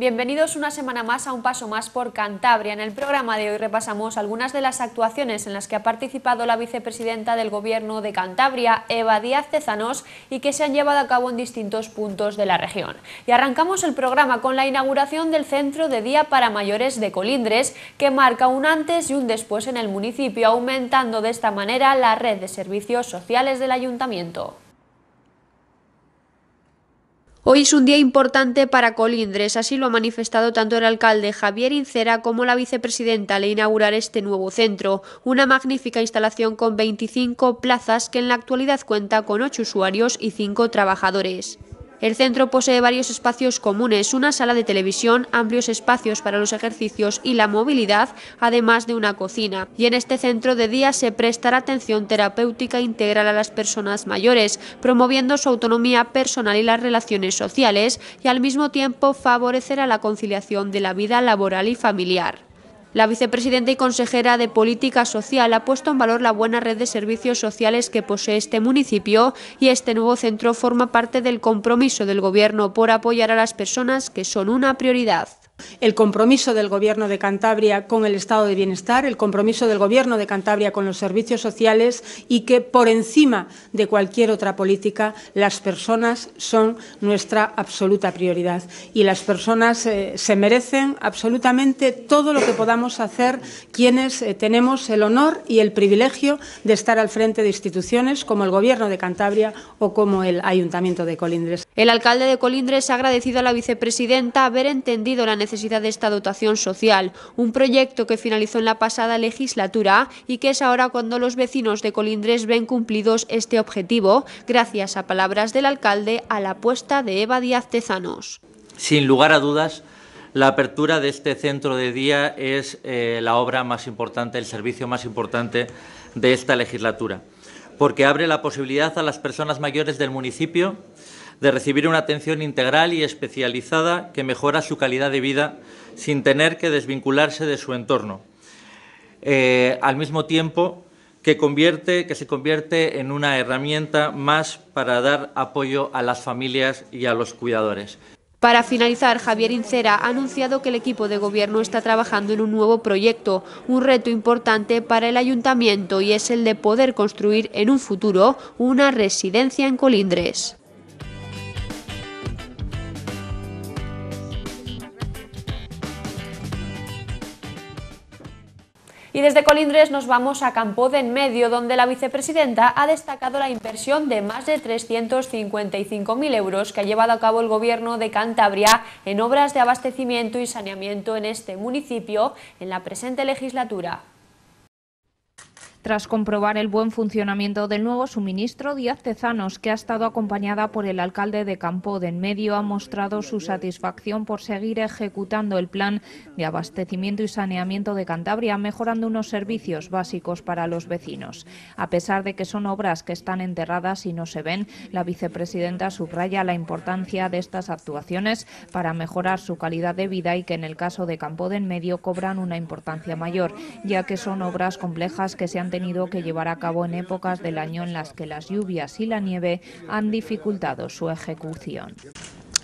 Bienvenidos una semana más a Un Paso Más por Cantabria. En el programa de hoy repasamos algunas de las actuaciones en las que ha participado la vicepresidenta del Gobierno de Cantabria, Eva Díaz Cézanos, y que se han llevado a cabo en distintos puntos de la región. Y arrancamos el programa con la inauguración del Centro de Día para Mayores de Colindres, que marca un antes y un después en el municipio, aumentando de esta manera la red de servicios sociales del Ayuntamiento. Hoy es un día importante para Colindres, así lo ha manifestado tanto el alcalde Javier Incera como la vicepresidenta al inaugurar este nuevo centro, una magnífica instalación con 25 plazas que en la actualidad cuenta con 8 usuarios y 5 trabajadores. El centro posee varios espacios comunes, una sala de televisión, amplios espacios para los ejercicios y la movilidad, además de una cocina. Y en este centro de día se prestará atención terapéutica integral a las personas mayores, promoviendo su autonomía personal y las relaciones sociales, y al mismo tiempo favorecerá la conciliación de la vida laboral y familiar. La vicepresidenta y consejera de Política Social ha puesto en valor la buena red de servicios sociales que posee este municipio y este nuevo centro forma parte del compromiso del Gobierno por apoyar a las personas que son una prioridad el compromiso del Gobierno de Cantabria con el estado de bienestar, el compromiso del Gobierno de Cantabria con los servicios sociales y que, por encima de cualquier otra política, las personas son nuestra absoluta prioridad. Y las personas eh, se merecen absolutamente todo lo que podamos hacer quienes eh, tenemos el honor y el privilegio de estar al frente de instituciones como el Gobierno de Cantabria o como el Ayuntamiento de Colindres. El alcalde de Colindres ha agradecido a la vicepresidenta haber entendido la necesidad necesidad de esta dotación social, un proyecto que finalizó en la pasada legislatura y que es ahora cuando los vecinos de Colindres ven cumplidos este objetivo, gracias a palabras del alcalde a la apuesta de Eva Díaz Tezanos. Sin lugar a dudas, la apertura de este centro de día es eh, la obra más importante, el servicio más importante de esta legislatura, porque abre la posibilidad a las personas mayores del municipio de recibir una atención integral y especializada que mejora su calidad de vida sin tener que desvincularse de su entorno. Eh, al mismo tiempo que, que se convierte en una herramienta más para dar apoyo a las familias y a los cuidadores. Para finalizar, Javier Incera ha anunciado que el equipo de gobierno está trabajando en un nuevo proyecto, un reto importante para el ayuntamiento y es el de poder construir en un futuro una residencia en Colindres. Y desde Colindres nos vamos a Campo de en Medio, donde la vicepresidenta ha destacado la inversión de más de 355.000 euros que ha llevado a cabo el gobierno de Cantabria en obras de abastecimiento y saneamiento en este municipio en la presente legislatura. Tras comprobar el buen funcionamiento del nuevo suministro, Díaz Tezanos, que ha estado acompañada por el alcalde de Campo de en medio, ha mostrado su satisfacción por seguir ejecutando el plan de abastecimiento y saneamiento de Cantabria, mejorando unos servicios básicos para los vecinos. A pesar de que son obras que están enterradas y no se ven, la vicepresidenta subraya la importancia de estas actuaciones para mejorar su calidad de vida y que en el caso de Campo de en medio cobran una importancia mayor, ya que son obras complejas que se han tenido que llevar a cabo en épocas del año en las que las lluvias y la nieve han dificultado su ejecución.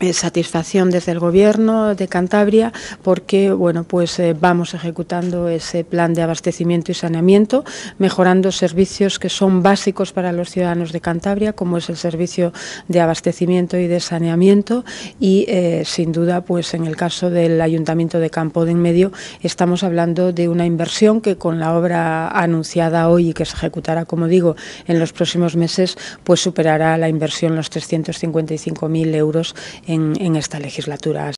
Eh, satisfacción desde el Gobierno de Cantabria porque bueno pues eh, vamos ejecutando ese plan de abastecimiento y saneamiento, mejorando servicios que son básicos para los ciudadanos de Cantabria, como es el servicio de abastecimiento y de saneamiento y eh, sin duda pues en el caso del Ayuntamiento de Campo de Enmedio... estamos hablando de una inversión que con la obra anunciada hoy y que se ejecutará como digo en los próximos meses pues superará la inversión los 355.000 euros en, esta legislatura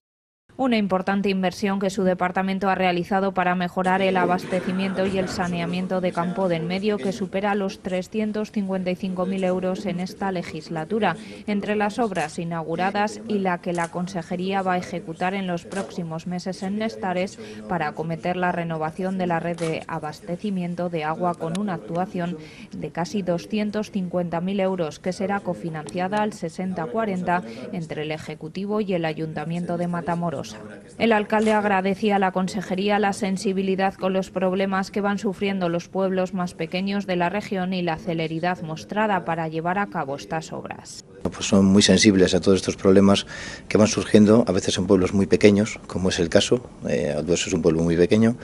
una importante inversión que su departamento ha realizado para mejorar el abastecimiento y el saneamiento de campo en medio, que supera los 355.000 euros en esta legislatura. Entre las obras inauguradas y la que la Consejería va a ejecutar en los próximos meses en Nestares para acometer la renovación de la red de abastecimiento de agua con una actuación de casi 250.000 euros, que será cofinanciada al 60-40 entre el Ejecutivo y el Ayuntamiento de Matamoros. Pues el alcalde agradecía a la consejería la sensibilidad con los problemas que van sufriendo los pueblos más pequeños de la región y la celeridad mostrada para llevar a cabo estas obras. Pues son muy sensibles a todos estos problemas que van surgiendo, a veces en pueblos muy pequeños, como es el caso. Eh, es un pueblo muy pequeño,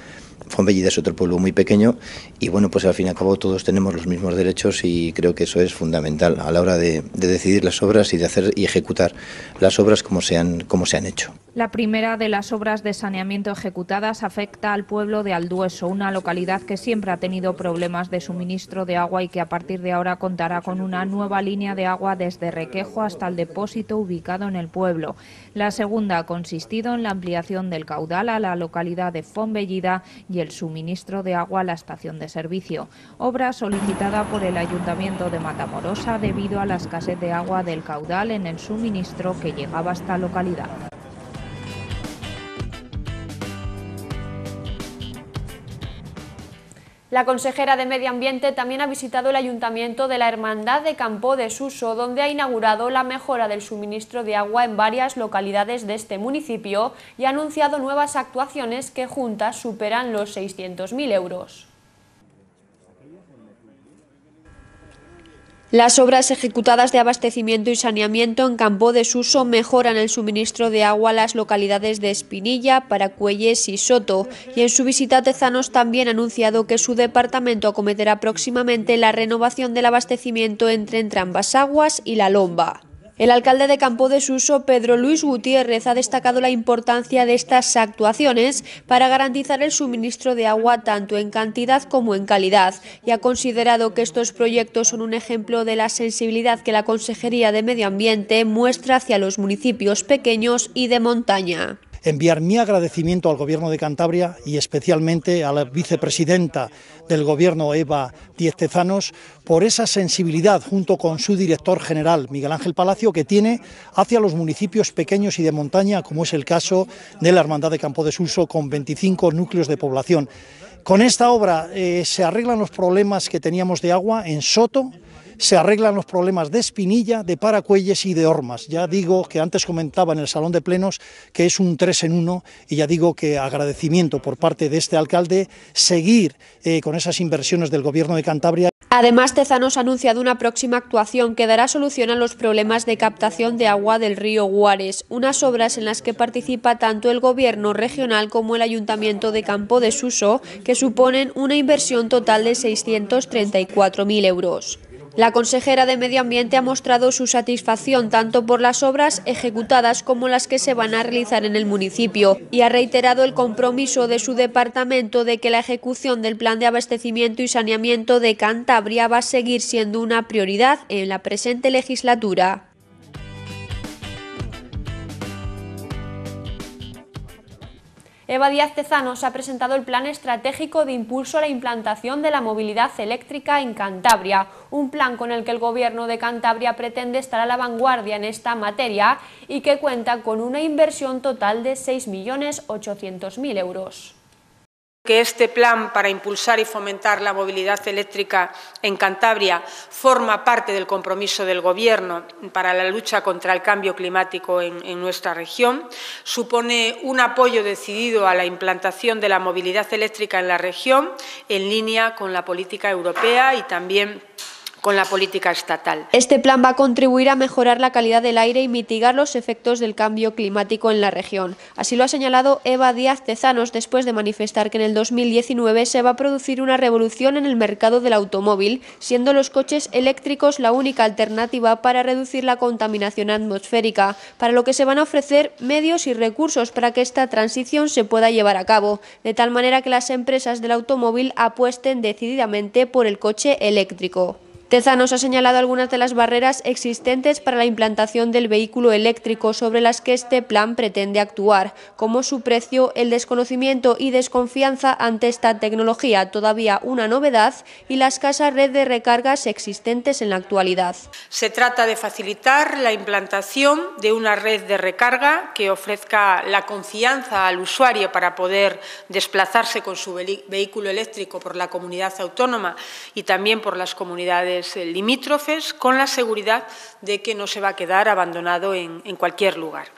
Fonbellida es otro pueblo muy pequeño, y bueno, pues al fin y al cabo todos tenemos los mismos derechos y creo que eso es fundamental a la hora de, decidir las obras y de hacer y ejecutar las obras como como se han hecho. La primera de las obras de saneamiento ejecutadas afecta al pueblo de Aldueso, una localidad que siempre ha tenido problemas de suministro de agua y que a partir de ahora contará con una nueva línea de agua desde Requejo hasta el depósito ubicado en el pueblo. La segunda ha consistido en la ampliación del caudal a la localidad de Fonbellida y el suministro de agua a la estación de servicio, obra solicitada por el Ayuntamiento de Matamorosa debido a la escasez de agua del caudal en el suministro que llegaba a esta localidad. La consejera de Medio Ambiente también ha visitado el ayuntamiento de la Hermandad de Campo de Suso, donde ha inaugurado la mejora del suministro de agua en varias localidades de este municipio y ha anunciado nuevas actuaciones que juntas superan los 600.000 euros. Las obras ejecutadas de abastecimiento y saneamiento en campo de Suso mejoran el suministro de agua a las localidades de Espinilla, Paracuelles y Soto. Y en su visita a Tezanos también ha anunciado que su departamento acometerá próximamente la renovación del abastecimiento entre Entrambas Aguas y La Lomba. El alcalde de Campo de Suso, Pedro Luis Gutiérrez, ha destacado la importancia de estas actuaciones para garantizar el suministro de agua tanto en cantidad como en calidad y ha considerado que estos proyectos son un ejemplo de la sensibilidad que la Consejería de Medio Ambiente muestra hacia los municipios pequeños y de montaña enviar mi agradecimiento al Gobierno de Cantabria y especialmente a la vicepresidenta del Gobierno, Eva Diez Tezanos, por esa sensibilidad junto con su director general, Miguel Ángel Palacio, que tiene hacia los municipios pequeños y de montaña, como es el caso de la Hermandad de Campo de Suso... con 25 núcleos de población. Con esta obra eh, se arreglan los problemas que teníamos de agua en Soto, se arreglan los problemas de Espinilla, de Paracuelles y de hormas. Ya digo que antes comentaba en el Salón de Plenos que es un tres en uno y ya digo que agradecimiento por parte de este alcalde seguir eh, con esas inversiones del Gobierno de Cantabria. Además, Tezanos ha anunciado una próxima actuación que dará solución a los problemas de captación de agua del río Guares, unas obras en las que participa tanto el Gobierno regional como el Ayuntamiento de Campo de Suso, que suponen una inversión total de 634.000 euros. La consejera de Medio Ambiente ha mostrado su satisfacción tanto por las obras ejecutadas como las que se van a realizar en el municipio y ha reiterado el compromiso de su departamento de que la ejecución del plan de abastecimiento y saneamiento de Cantabria va a seguir siendo una prioridad en la presente legislatura. Eva Díaz Tezano ha presentado el Plan Estratégico de Impulso a la Implantación de la Movilidad Eléctrica en Cantabria, un plan con el que el Gobierno de Cantabria pretende estar a la vanguardia en esta materia y que cuenta con una inversión total de 6.800.000 euros que este plan para impulsar y fomentar la movilidad eléctrica en Cantabria forma parte del compromiso del Gobierno para la lucha contra el cambio climático en, nuestra región, supone un apoyo decidido a la implantación de la movilidad eléctrica en la región, en línea con la política europea y también con la política estatal. Este plan va a contribuir a mejorar la calidad del aire y mitigar los efectos del cambio climático en la región. Así lo ha señalado Eva Díaz Tezanos después de manifestar que en el 2019 se va a producir una revolución en el mercado del automóvil, siendo los coches eléctricos la única alternativa para reducir la contaminación atmosférica, para lo que se van a ofrecer medios y recursos para que esta transición se pueda llevar a cabo, de tal manera que las empresas del automóvil apuesten decididamente por el coche eléctrico. Teza nos ha señalado algunas de las barreras existentes para la implantación del vehículo eléctrico sobre las que este plan pretende actuar, como su precio, el desconocimiento y desconfianza ante esta tecnología, todavía una novedad, y la escasa red de recargas existentes en la actualidad. Se trata de facilitar la implantación de una red de recarga que ofrezca la confianza al usuario para poder desplazarse con su vehículo eléctrico por la comunidad autónoma y también por las comunidades pues, eh, limítrofes con la seguridad de que no se va a quedar abandonado en, cualquier lugar.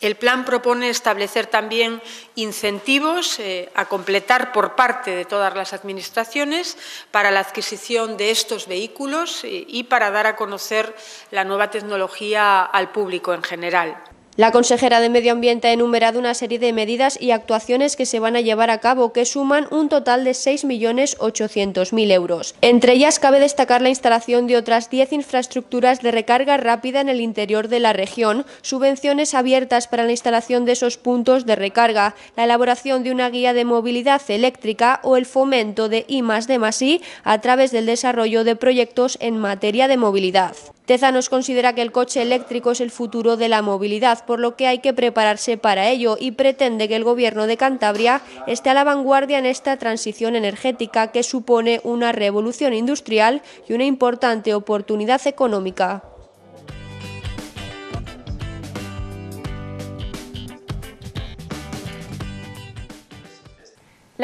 El plan propone establecer también incentivos eh, a completar por parte de todas las administraciones para la adquisición de estos vehículos eh, y para dar a conocer la nueva tecnología al público en general. La consejera de Medio Ambiente ha enumerado una serie de medidas y actuaciones que se van a llevar a cabo, que suman un total de 6.800.000 euros. Entre ellas cabe destacar la instalación de otras 10 infraestructuras de recarga rápida en el interior de la región, subvenciones abiertas para la instalación de esos puntos de recarga, la elaboración de una guía de movilidad eléctrica o el fomento de I D+, I a través del desarrollo de proyectos en materia de movilidad. Tezanos considera que el coche eléctrico es el futuro de la movilidad, por lo que hay que prepararse para ello y pretende que el Gobierno de Cantabria esté a la vanguardia en esta transición energética que supone una revolución industrial y una importante oportunidad económica.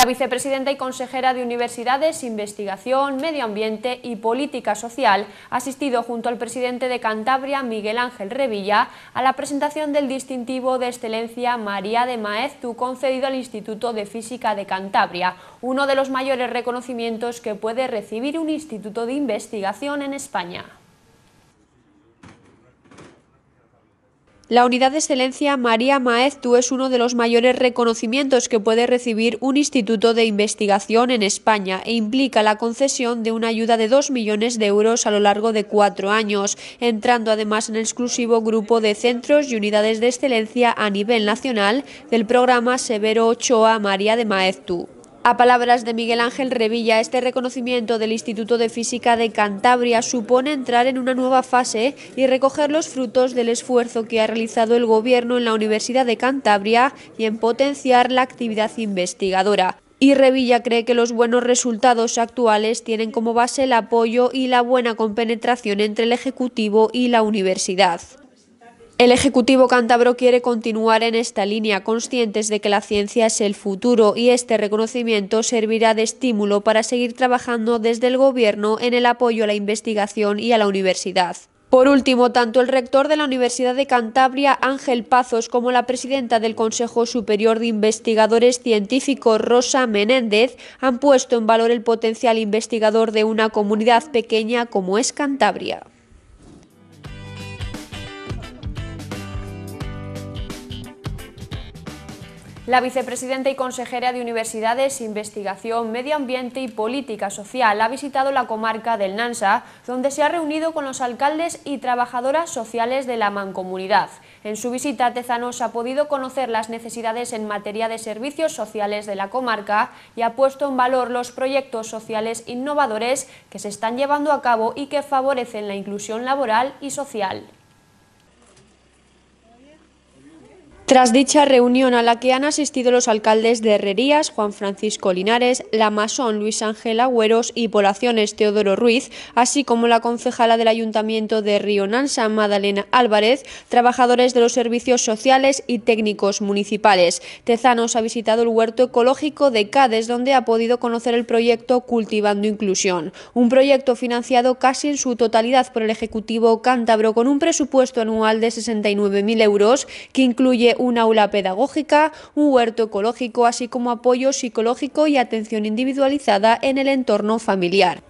La vicepresidenta y consejera de Universidades, Investigación, Medio Ambiente y Política Social ha asistido junto al presidente de Cantabria, Miguel Ángel Revilla, a la presentación del distintivo de excelencia María de Maeztu concedido al Instituto de Física de Cantabria, uno de los mayores reconocimientos que puede recibir un instituto de investigación en España. La unidad de excelencia María Maeztu es uno de los mayores reconocimientos que puede recibir un instituto de investigación en España e implica la concesión de una ayuda de 2 millones de euros a lo largo de cuatro años, entrando además en el exclusivo grupo de centros y unidades de excelencia a nivel nacional del programa Severo Ochoa María de Maeztu. A palabras de Miguel Ángel Revilla, este reconocimiento del Instituto de Física de Cantabria supone entrar en una nueva fase y recoger los frutos del esfuerzo que ha realizado el Gobierno en la Universidad de Cantabria y en potenciar la actividad investigadora. Y Revilla cree que los buenos resultados actuales tienen como base el apoyo y la buena compenetración entre el Ejecutivo y la universidad. El Ejecutivo cántabro quiere continuar en esta línea, conscientes de que la ciencia es el futuro y este reconocimiento servirá de estímulo para seguir trabajando desde el Gobierno en el apoyo a la investigación y a la universidad. Por último, tanto el rector de la Universidad de Cantabria, Ángel Pazos, como la presidenta del Consejo Superior de Investigadores Científicos, Rosa Menéndez, han puesto en valor el potencial investigador de una comunidad pequeña como es Cantabria. La vicepresidenta y consejera de Universidades, Investigación, Medio Ambiente y Política Social ha visitado la comarca del Nansa, donde se ha reunido con los alcaldes y trabajadoras sociales de la mancomunidad. En su visita Tezanos ha podido conocer las necesidades en materia de servicios sociales de la comarca y ha puesto en valor los proyectos sociales innovadores que se están llevando a cabo y que favorecen la inclusión laboral y social. Tras dicha reunión a la que han asistido los alcaldes de Herrerías, Juan Francisco Linares, la masón Luis Ángel Agüeros y Poblaciones Teodoro Ruiz, así como la concejala del Ayuntamiento de Río Nansa, Madalena Álvarez, trabajadores de los servicios sociales y técnicos municipales. Tezanos ha visitado el huerto ecológico de Cades, donde ha podido conocer el proyecto Cultivando Inclusión, un proyecto financiado casi en su totalidad por el Ejecutivo Cántabro con un presupuesto anual de 69.000 euros que incluye un aula pedagógica, un huerto ecológico, así como apoyo psicológico y atención individualizada en el entorno familiar.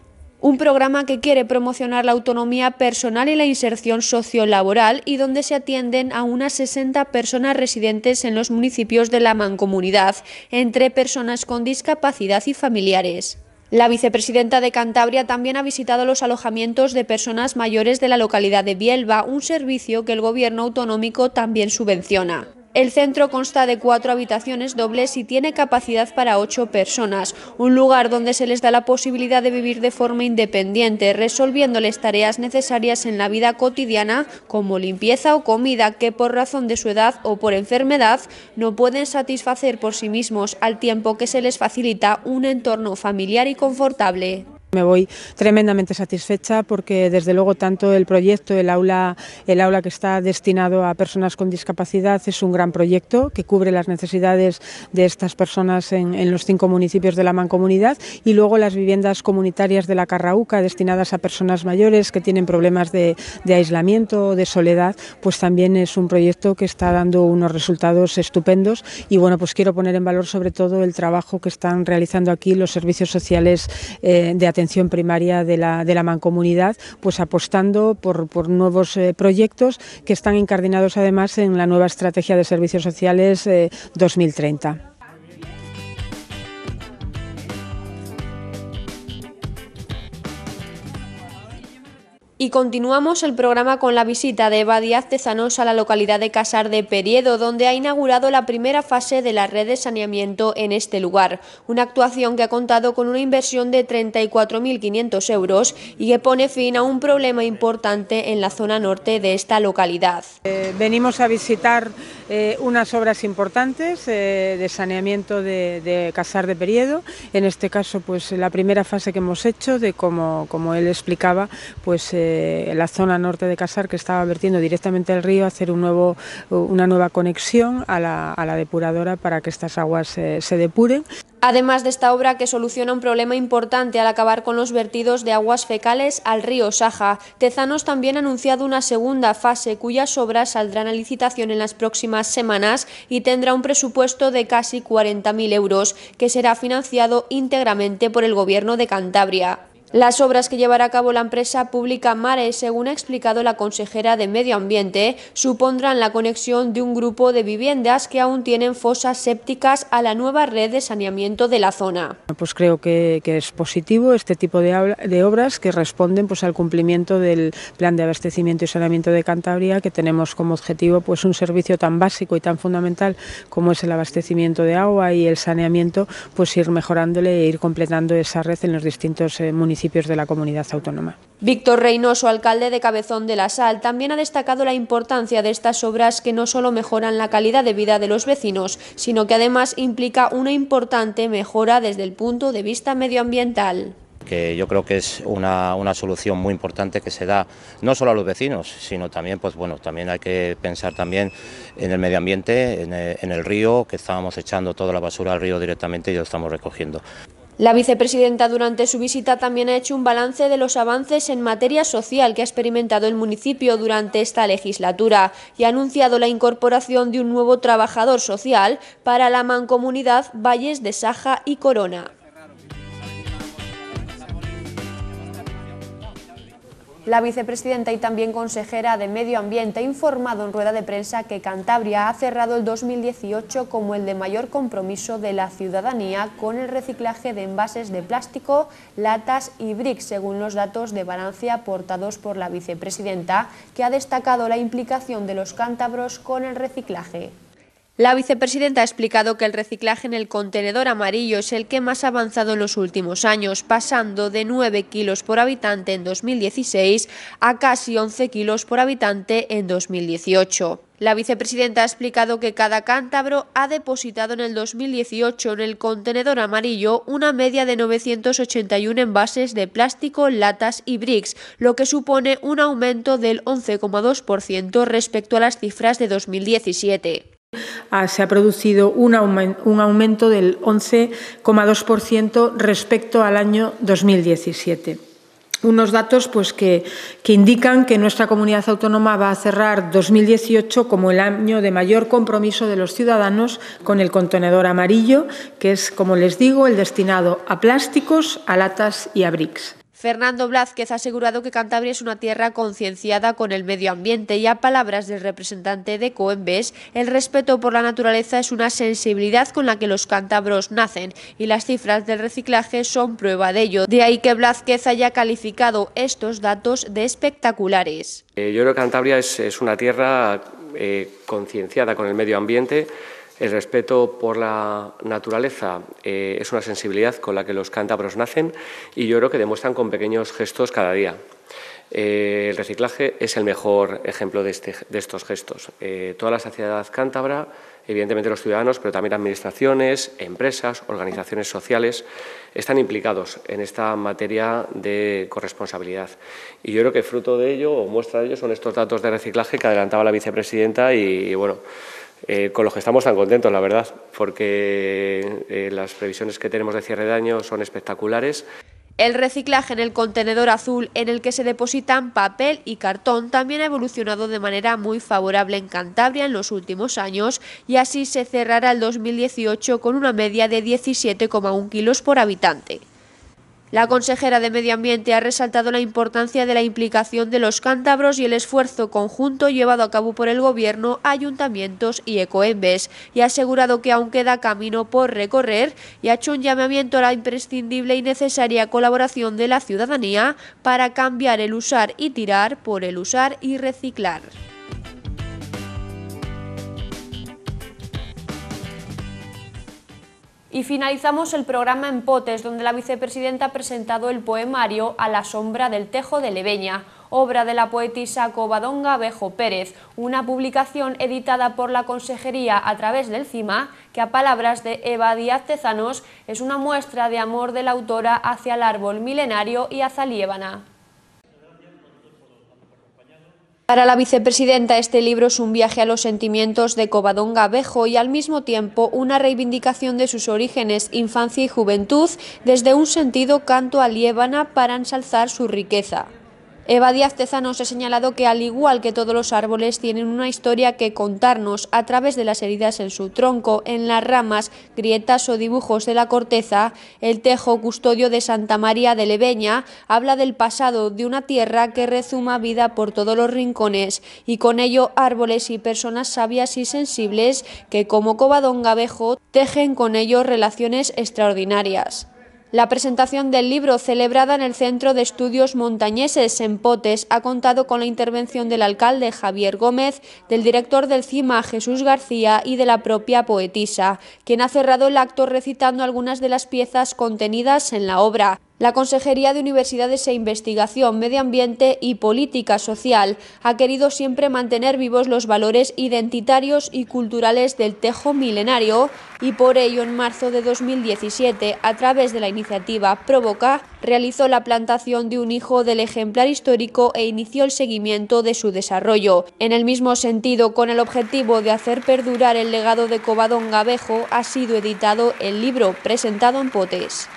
Un programa que quiere promocionar la autonomía personal y la inserción sociolaboral y donde se atienden a unas 60 personas residentes en los municipios de la mancomunidad, entre personas con discapacidad y familiares. La vicepresidenta de Cantabria también ha visitado los alojamientos de personas mayores de la localidad de Bielba, un servicio que el gobierno autonómico también subvenciona. El centro consta de cuatro habitaciones dobles y tiene capacidad para ocho personas, un lugar donde se les da la posibilidad de vivir de forma independiente, resolviéndoles tareas necesarias en la vida cotidiana como limpieza o comida que por razón de su edad o por enfermedad no pueden satisfacer por sí mismos, al tiempo que se les facilita un entorno familiar y confortable. Me voy tremendamente satisfecha porque desde luego tanto el proyecto, el aula, el aula que está destinado a personas con discapacidad es un gran proyecto que cubre las necesidades de estas personas en, los cinco municipios de la mancomunidad y luego las viviendas comunitarias de la Carrauca destinadas a personas mayores que tienen problemas de, aislamiento de soledad, pues también es un proyecto que está dando unos resultados estupendos y bueno, pues quiero poner en valor sobre todo el trabajo que están realizando aquí los servicios sociales eh, de atención atención primaria de la, de la mancomunidad, pues apostando por, nuevos eh, proyectos que están encardinados además en la nueva estrategia de servicios sociales 2030. Eh, Y continuamos el programa con la visita de Eva Díaz Tezanos a la localidad de Casar de Periedo, donde ha inaugurado la primera fase de la red de saneamiento en este lugar. Una actuación que ha contado con una inversión de 34.500 euros y que pone fin a un problema importante en la zona norte de esta localidad. Eh, venimos a visitar eh, unas obras importantes eh, de saneamiento de, Casar de Periedo. En este caso, pues la primera fase que hemos hecho, de como, como él explicaba, pues eh, la zona norte de Casar, que estaba vertiendo directamente el río, hacer una nueva conexión a la, depuradora para que estas aguas eh, se depuren. Además de esta obra que soluciona un problema importante al acabar con los vertidos de aguas fecales al río Saja, Tezanos también ha anunciado una segunda fase cuyas obras saldrán a licitación en las próximas semanas y tendrá un presupuesto de casi 40.000 euros que será financiado íntegramente por el Gobierno de Cantabria. Las obras que llevará a cabo la empresa pública Mare, según ha explicado la consejera de Medio Ambiente, supondrán la conexión de un grupo de viviendas que aún tienen fosas sépticas a la nueva red de saneamiento de la zona. Pues creo que, es positivo este tipo de, obras que responden pues, al cumplimiento del plan de abastecimiento y saneamiento de Cantabria, que tenemos como objetivo pues, un servicio tan básico y tan fundamental como es el abastecimiento de agua y el saneamiento, pues ir mejorándole e ir completando esa red en los distintos eh, municipios de la comunidad autónoma. Víctor Reynoso, alcalde de Cabezón de la Sal, también ha destacado la importancia de estas obras que no solo mejoran la calidad de vida de los vecinos, sino que además implica una importante mejora desde el punto de vista medioambiental que yo creo que es una, solución muy importante que se da no solo a los vecinos, sino también, pues bueno, también hay que pensar también en el medio ambiente, en eh, el río, que estábamos echando toda la basura al río directamente y lo estamos recogiendo. La vicepresidenta durante su visita también ha hecho un balance de los avances en materia social que ha experimentado el municipio durante esta legislatura y ha anunciado la incorporación de un nuevo trabajador social para la mancomunidad Valles de Saja y Corona. La vicepresidenta y también consejera de Medio Ambiente ha informado en rueda de prensa que Cantabria ha cerrado el 2018 como el de mayor compromiso de la ciudadanía con el reciclaje de envases de plástico, latas y bricks, según los datos de balance aportados por la vicepresidenta, que ha destacado la implicación de los cántabros con el reciclaje. La vicepresidenta ha explicado que el reciclaje en el contenedor amarillo es el que más ha avanzado en los últimos años, pasando de 9 kilos por habitante en 2016 a casi 11 kilos por habitante en 2018. La vicepresidenta ha explicado que cada cántabro ha depositado en el 2018 en el contenedor amarillo una media de 981 envases de plástico, latas y bricks, lo que supone un aumento del 11,2% respecto a las cifras de 2017. Ah, se ha producido un, aumento del 11,2% respecto al año 2017. Unos datos pues, que, que indican que nuestra comunidad autónoma va a cerrar 2018 como el año de mayor compromiso de los ciudadanos con el contenedor amarillo, que es, como les digo, el destinado a plásticos, a latas y a bricks. Fernando Blázquez ha asegurado que Cantabria es una tierra concienciada con el medio ambiente y a palabras del representante de Coembes, el respeto por la naturaleza es una sensibilidad con la que los cántabros nacen y las cifras del reciclaje son prueba de ello. De ahí que Blázquez haya calificado estos datos de espectaculares. Eh, yo creo que Cantabria es, una tierra eh, concienciada con el medio ambiente el respeto por la naturaleza eh, es una sensibilidad con la que los cántabros nacen y yo creo que demuestran con pequeños gestos cada día. Eh, el reciclaje es el mejor ejemplo de, este, estos gestos. Eh, toda la sociedad cántabra, evidentemente los ciudadanos, pero también administraciones, empresas, organizaciones sociales, están implicados en esta materia de corresponsabilidad. Y yo creo que fruto de ello o muestra de ello son estos datos de reciclaje que adelantaba la vicepresidenta y bueno, eh, con los que estamos tan contentos, la verdad, porque eh, las previsiones que tenemos de cierre de año son espectaculares. El reciclaje en el contenedor azul en el que se depositan papel y cartón también ha evolucionado de manera muy favorable en Cantabria en los últimos años y así se cerrará el 2018 con una media de 17,1 kilos por habitante. La consejera de Medio Ambiente ha resaltado la importancia de la implicación de los cántabros y el esfuerzo conjunto llevado a cabo por el Gobierno, ayuntamientos y ecoembes, y ha asegurado que aún queda camino por recorrer y ha hecho un llamamiento a la imprescindible y necesaria colaboración de la ciudadanía para cambiar el usar y tirar por el usar y reciclar. Y finalizamos el programa en Potes, donde la vicepresidenta ha presentado el poemario A la sombra del tejo de Leveña, obra de la poetisa Covadonga Bejo Pérez, una publicación editada por la Consejería a través del CIMA, que a palabras de Eva Díaz Tezanos es una muestra de amor de la autora hacia el árbol milenario y líbana. Para la vicepresidenta, este libro es un viaje a los sentimientos de Covadonga Bejo y al mismo tiempo una reivindicación de sus orígenes, infancia y juventud desde un sentido canto a liébana para ensalzar su riqueza. Eva Díaz Tezano ha señalado que al igual que todos los árboles tienen una historia que contarnos a través de las heridas en su tronco, en las ramas, grietas o dibujos de la corteza, el tejo custodio de Santa María de Leveña habla del pasado de una tierra que rezuma vida por todos los rincones y con ello árboles y personas sabias y sensibles que como Cobadón Gabejo tejen con ellos relaciones extraordinarias. La presentación del libro, celebrada en el Centro de Estudios Montañeses en Potes, ha contado con la intervención del alcalde Javier Gómez, del director del CIMA Jesús García y de la propia poetisa, quien ha cerrado el acto recitando algunas de las piezas contenidas en la obra. La Consejería de Universidades e Investigación, Medio Ambiente y Política Social ha querido siempre mantener vivos los valores identitarios y culturales del tejo milenario y por ello en marzo de 2017, a través de la iniciativa Provoca, realizó la plantación de un hijo del ejemplar histórico e inició el seguimiento de su desarrollo. En el mismo sentido, con el objetivo de hacer perdurar el legado de Covadonga Gabejo, ha sido editado el libro presentado en Potes.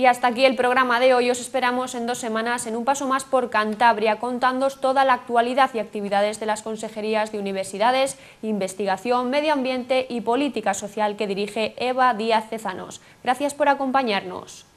Y hasta aquí el programa de hoy. Os esperamos en dos semanas en un paso más por Cantabria, contándoos toda la actualidad y actividades de las consejerías de universidades, investigación, medio ambiente y política social que dirige Eva Díaz Cezanos. Gracias por acompañarnos.